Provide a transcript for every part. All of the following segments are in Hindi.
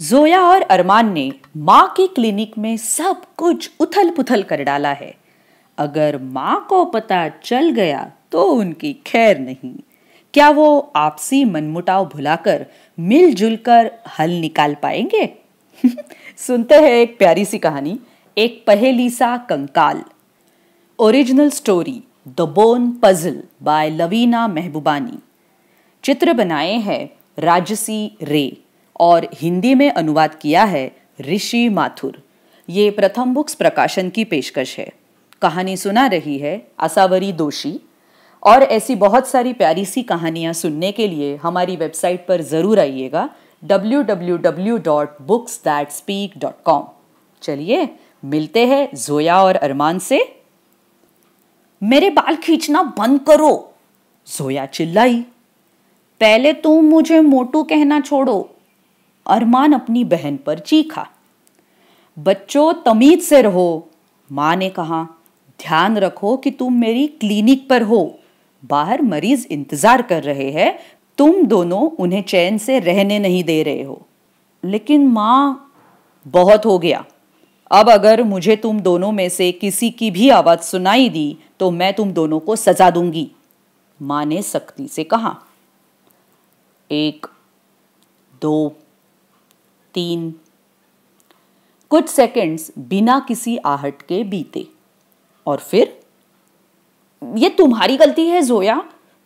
जोया और अरमान ने माँ के क्लिनिक में सब कुछ उथल पुथल कर डाला है अगर माँ को पता चल गया तो उनकी खैर नहीं क्या वो आपसी मनमुटाव भुलाकर मिलजुल कर हल निकाल पाएंगे सुनते हैं एक प्यारी सी कहानी एक पहेली सा कंकाल original story the bone puzzle by Lavina Mahbubani चित्र बनाए हैं राजसी रे और हिंदी में अनुवाद किया है ऋषि माथुर ये प्रथम बुक्स प्रकाशन की पेशकश है कहानी सुना रही है असावरी दोषी और ऐसी बहुत सारी प्यारी सी कहानियाँ सुनने के लिए हमारी वेबसाइट पर ज़रूर आइएगा www.books.speak.com चलिए मिलते हैं जोया और अरमान से मेरे बाल खींचना बंद करो जोया चिल्लाई पहले तुम मुझे मोटू कहना छोड़ो अरमान अपनी बहन पर चीखा बच्चों तमीज से रहो माँ ने कहा ध्यान रखो कि तुम मेरी क्लिनिक पर हो बाहर मरीज इंतज़ार कर रहे हैं तुम दोनों उन्हें चैन से रहने नहीं दे रहे हो लेकिन माँ बहुत हो गया अब अगर मुझे तुम दोनों में से किसी की भी आवाज़ सुनाई दी तो मैं तुम दोनों को सजा दूंगी मां ने सख्ती से कहा एक दो तीन कुछ सेकंड्स बिना किसी आहट के बीते और फिर यह तुम्हारी गलती है जोया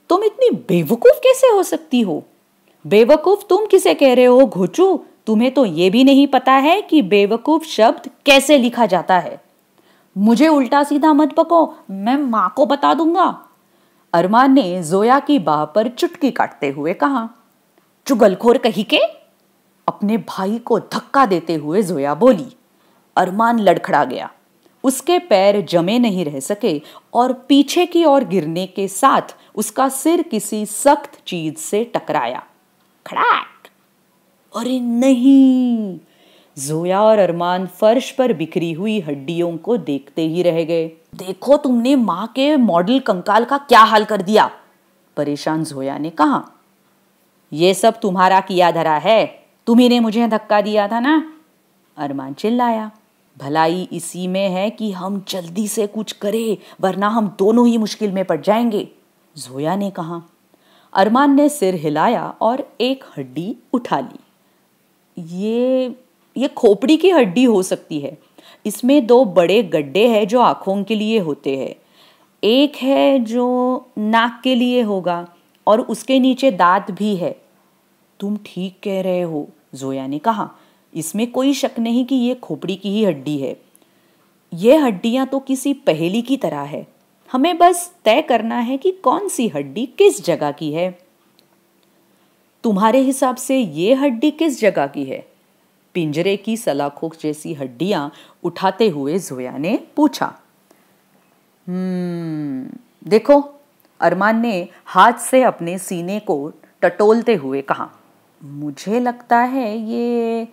तुम इतनी बेवकूफ कैसे हो सकती हो बेवकूफ तुम किसे कह रहे हो घोचू तुम्हें तो यह भी नहीं पता है कि बेवकूफ शब्द कैसे लिखा जाता है मुझे उल्टा सीधा मत पको मैं माँ को बता दूंगा अरमान ने जोया की बाह पर चुटकी काटते हुए कहा चुगलखोर कही के अपने भाई को धक्का देते हुए जोया बोली अरमान लड़खड़ा गया उसके पैर जमे नहीं रह सके और पीछे की ओर गिरने के साथ उसका सिर किसी सख्त चीज से टकराया खड़ा अरे नहीं जोया और अरमान फर्श पर बिखरी हुई हड्डियों को देखते ही रह गए देखो तुमने माँ के मॉडल कंकाल का क्या हाल कर दिया परेशान जोया ने कहा यह सब तुम्हारा किया धरा है तुम्ही ने मुझे धक्का दिया था ना अरमान चिल्लाया भलाई इसी में है कि हम जल्दी से कुछ करें वरना हम दोनों ही मुश्किल में पड़ जाएंगे जोया ने कहा अरमान ने सिर हिलाया और एक हड्डी उठा ली ये ये खोपड़ी की हड्डी हो सकती है इसमें दो बड़े गड्ढे हैं जो आँखों के लिए होते हैं एक है जो नाक के लिए होगा और उसके नीचे दांत भी है तुम ठीक कह रहे हो जोया ने कहा इसमें कोई शक नहीं कि ये खोपड़ी की ही हड्डी है ये हड्डियाँ तो किसी पहेली की तरह है हमें बस तय करना है कि कौन सी हड्डी किस जगह की है तुम्हारे हिसाब से ये हड्डी किस जगह की है पिंजरे की सलाखों जैसी हड्डियां उठाते हुए जोया ने पूछा हम्म, देखो अरमान ने हाथ से अपने सीने को टटोलते हुए कहा मुझे लगता है ये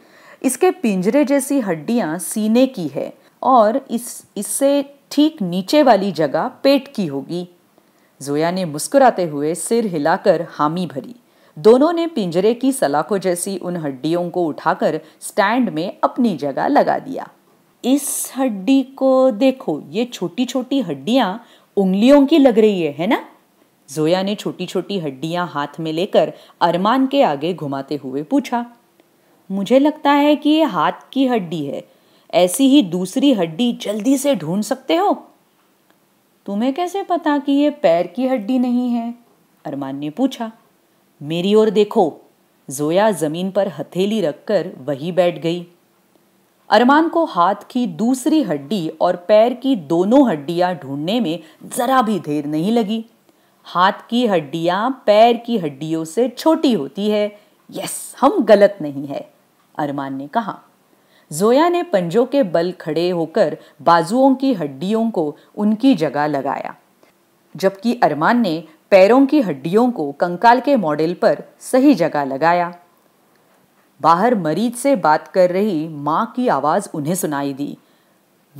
इसके पिंजरे जैसी हड्डियां सीने की है और इस इससे ठीक नीचे वाली जगह पेट की होगी जोया ने मुस्कुराते हुए सिर हिलाकर हामी भरी दोनों ने पिंजरे की सलाखों जैसी उन हड्डियों को उठाकर स्टैंड में अपनी जगह लगा दिया इस हड्डी को देखो ये छोटी छोटी हड्डियाँ उंगलियों की लग रही है है ना जोया ने छोटी छोटी हड्डियाँ हाथ में लेकर अरमान के आगे घुमाते हुए पूछा मुझे लगता है कि ये हाथ की हड्डी है ऐसी ही दूसरी हड्डी जल्दी से ढूंढ सकते हो तुम्हें कैसे पता कि ये पैर की हड्डी नहीं है अरमान ने पूछा मेरी ओर देखो जोया जमीन पर हथेली रखकर वही बैठ गई अरमान को हाथ की दूसरी हड्डी और पैर की दोनों हड्डियां ढूंढने में जरा भी देर नहीं लगी हाथ की हड्डियां पैर की हड्डियों से छोटी होती है यस हम गलत नहीं है अरमान ने कहा जोया ने पंजों के बल खड़े होकर बाजुओं की हड्डियों को उनकी जगह लगाया जबकि अरमान ने पैरों की हड्डियों को कंकाल के मॉडल पर सही जगह लगाया बाहर मरीज से बात कर रही माँ की आवाज़ उन्हें सुनाई दी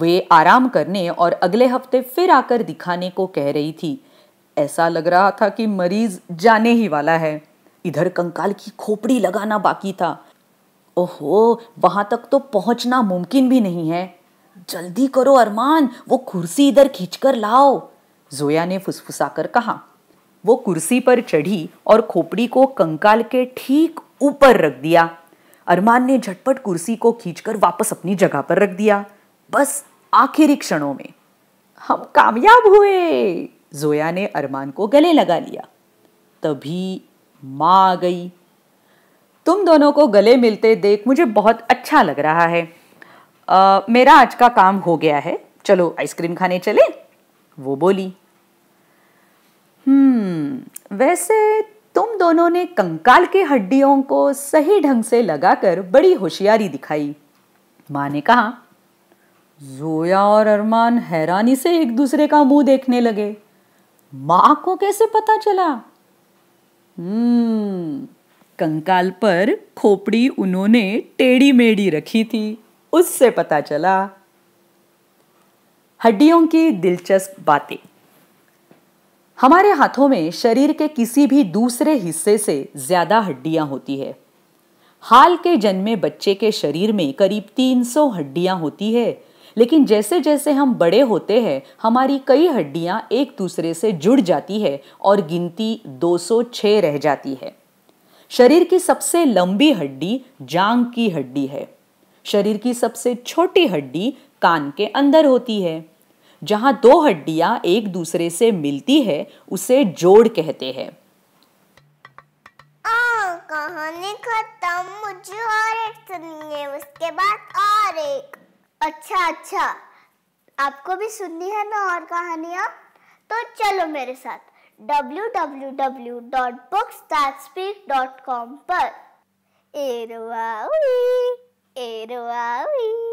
वे आराम करने और अगले हफ्ते फिर आकर दिखाने को कह रही थी ऐसा लग रहा था कि मरीज जाने ही वाला है इधर कंकाल की खोपड़ी लगाना बाकी था ओहो वहां तक तो पहुंचना मुमकिन भी नहीं है जल्दी करो अरमान वो कुर्सी इधर खींचकर लाओ जोया ने फुसफुसाकर कहा वो कुर्सी पर चढ़ी और खोपड़ी को कंकाल के ठीक ऊपर रख दिया अरमान ने झटपट कुर्सी को खींचकर वापस अपनी जगह पर रख दिया बस आखिरी क्षणों में हम कामयाब हुए जोया ने अरमान को गले लगा लिया तभी माँ आ गई तुम दोनों को गले मिलते देख मुझे बहुत अच्छा लग रहा है आ, मेरा आज का काम हो गया है चलो आइसक्रीम खाने चले वो बोली वैसे तुम दोनों ने कंकाल की हड्डियों को सही ढंग से लगाकर बड़ी होशियारी दिखाई माँ ने कहा जोया और अरमान हैरानी से एक दूसरे का मुंह देखने लगे माँ को कैसे पता चला हम्म कंकाल पर खोपड़ी उन्होंने टेढ़ी मेढ़ी रखी थी उससे पता चला हड्डियों की दिलचस्प बातें हमारे हाथों में शरीर के किसी भी दूसरे हिस्से से ज़्यादा हड्डियाँ होती है हाल के जन्मे बच्चे के शरीर में करीब 300 हड्डियाँ होती है लेकिन जैसे जैसे हम बड़े होते हैं हमारी कई हड्डियाँ एक दूसरे से जुड़ जाती है और गिनती 206 रह जाती है शरीर की सबसे लंबी हड्डी जांग की हड्डी है शरीर की सबसे छोटी हड्डी कान के अंदर होती है जहां दो हड्डियां एक दूसरे से मिलती है उसे जोड़ कहते हैं हाँ, कहानी खत्म मुझे और एक सुननी है उसके बाद और एक अच्छा अच्छा आपको भी सुननी है ना और कहानियाँ तो चलो मेरे साथ www.books.speak.com पर एरवाई एरवाई